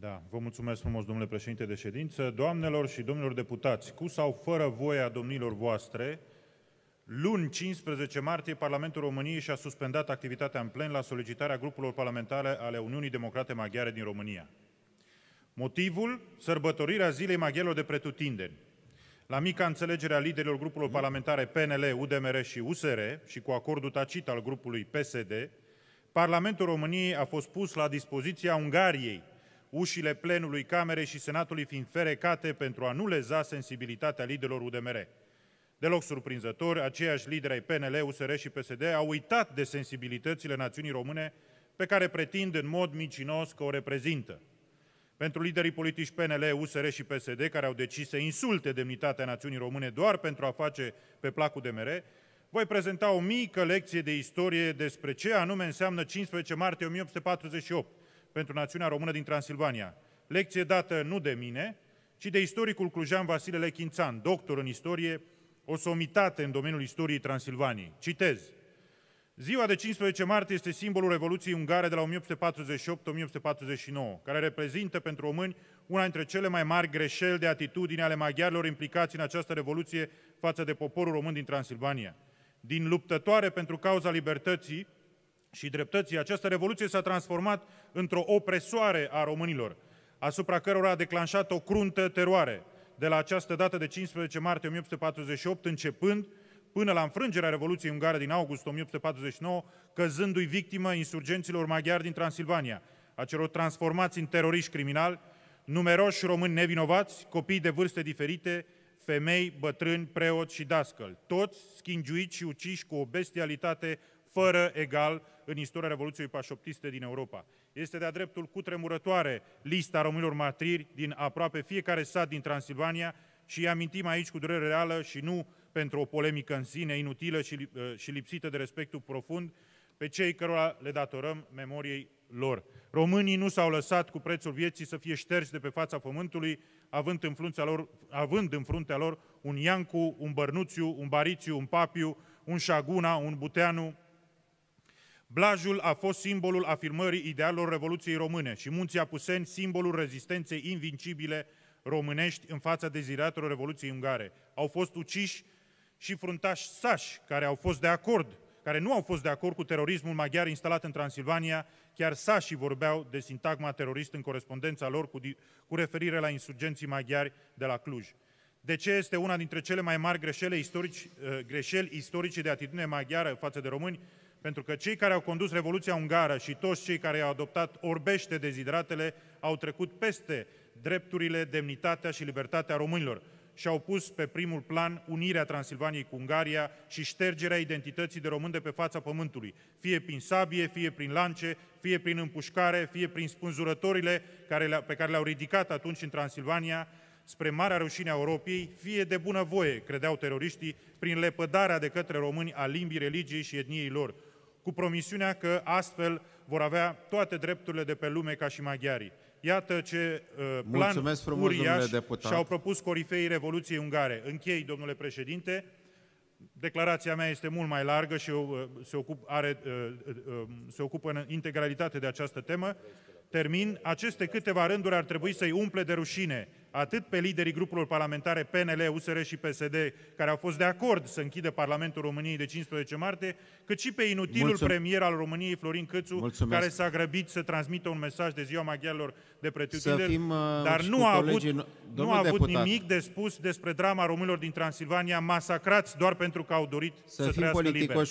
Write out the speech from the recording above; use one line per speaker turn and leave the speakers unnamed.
Da, vă mulțumesc frumos, domnule președinte de ședință. Doamnelor și domnilor deputați, cu sau fără voia domnilor voastre, luni 15 martie, Parlamentul României și-a suspendat activitatea în plen la solicitarea grupurilor parlamentare ale Uniunii Democrate Maghiare din România. Motivul? Sărbătorirea Zilei Maghiarilor de Pretutindeni. La mica înțelegere a liderilor grupurilor parlamentare PNL, UDMR și USR și cu acordul tacit al grupului PSD, Parlamentul României a fost pus la dispoziția Ungariei ușile plenului Camerei și Senatului fiind ferecate pentru a nu leza sensibilitatea liderilor UDMR. Deloc surprinzător, aceiași lideri ai PNL, USR și PSD au uitat de sensibilitățile națiunii române pe care pretind în mod micinos că o reprezintă. Pentru liderii politici PNL, USR și PSD, care au decis să insulte demnitatea națiunii române doar pentru a face pe placul de mere, voi prezenta o mică lecție de istorie despre ce anume înseamnă 15 martie 1848, pentru națiunea română din Transilvania. Lecție dată nu de mine, ci de istoricul Clujan Vasile Lechințan, doctor în istorie, o somitate în domeniul istoriei Transilvaniei. Citez. Ziua de 15 martie este simbolul Revoluției Ungare de la 1848-1849, care reprezintă pentru români una dintre cele mai mari greșeli de atitudine ale maghiarilor implicați în această revoluție față de poporul român din Transilvania. Din luptătoare pentru cauza libertății, și dreptății, această revoluție s-a transformat într-o opresoare a românilor, asupra cărora a declanșat o cruntă teroare de la această dată de 15 martie 1848 începând până la înfrângerea Revoluției Ungare din august 1849, căzându-i victimă insurgenților maghiari din Transilvania, a celor transformați în teroriști criminali, numeroși români nevinovați, copii de vârste diferite, femei, bătrâni, preoți și dascăl, toți schingiuiți și uciși cu o bestialitate fără egal în istoria Revoluției Pașoptiste din Europa. Este de-a dreptul cutremurătoare lista românilor matriri din aproape fiecare sat din Transilvania și îi amintim aici cu durere reală și nu pentru o polemică în sine inutilă și, ă, și lipsită de respectul profund pe cei cărora le datorăm memoriei lor. Românii nu s-au lăsat cu prețul vieții să fie șterși de pe fața pământului, având în, lor, având în fruntea lor un Iancu, un Bărnuțiu, un Barițiu, un Papiu, un Șaguna, un Buteanu, Blajul a fost simbolul afirmării idealelor Revoluției Române și Munții Apuseni simbolul rezistenței invincibile românești în fața deziratelor Revoluției Ungare. Au fost uciși și fruntași sași care au fost de acord, care nu au fost de acord cu terorismul maghiar instalat în Transilvania, chiar sașii vorbeau de sintagma terorist în corespondența lor cu, cu referire la insurgenții maghiari de la Cluj. De ce este una dintre cele mai mari greșeli eh, greșeli istorice de atitudine maghiară față de români? pentru că cei care au condus Revoluția Ungară și toți cei care au adoptat orbește dezidratele au trecut peste drepturile, demnitatea și libertatea românilor și au pus pe primul plan unirea Transilvaniei cu Ungaria și ștergerea identității de român de pe fața pământului, fie prin sabie, fie prin lance, fie prin împușcare, fie prin spânzurătorile care pe care le-au ridicat atunci în Transilvania, spre marea rușine a Europei, fie de bună voie credeau teroriștii, prin lepădarea de către români a limbii, religiei și etniei lor, cu promisiunea că astfel vor avea toate drepturile de pe lume ca și maghiarii. Iată ce uh, plan frumos, uriaș și-au propus corifeii Revoluției Ungare. Închei, domnule președinte, declarația mea este mult mai largă și uh, se, ocup, are, uh, uh, uh se ocupă în integralitate de această temă termin, aceste câteva rânduri ar trebui să-i umple de rușine, atât pe liderii grupurilor parlamentare PNL, USR și PSD, care au fost de acord să închidă Parlamentul României de 15 martie, cât și pe inutilul Mulțum... premier al României, Florin Cățu, Mulțumesc. care s-a grăbit să transmită un mesaj de ziua maghiarilor de pretutindeni, uh, dar nu a, avut, nu, a avut deputat. nimic de spus despre drama românilor din Transilvania, masacrați doar pentru că au dorit să, să trăiască liber.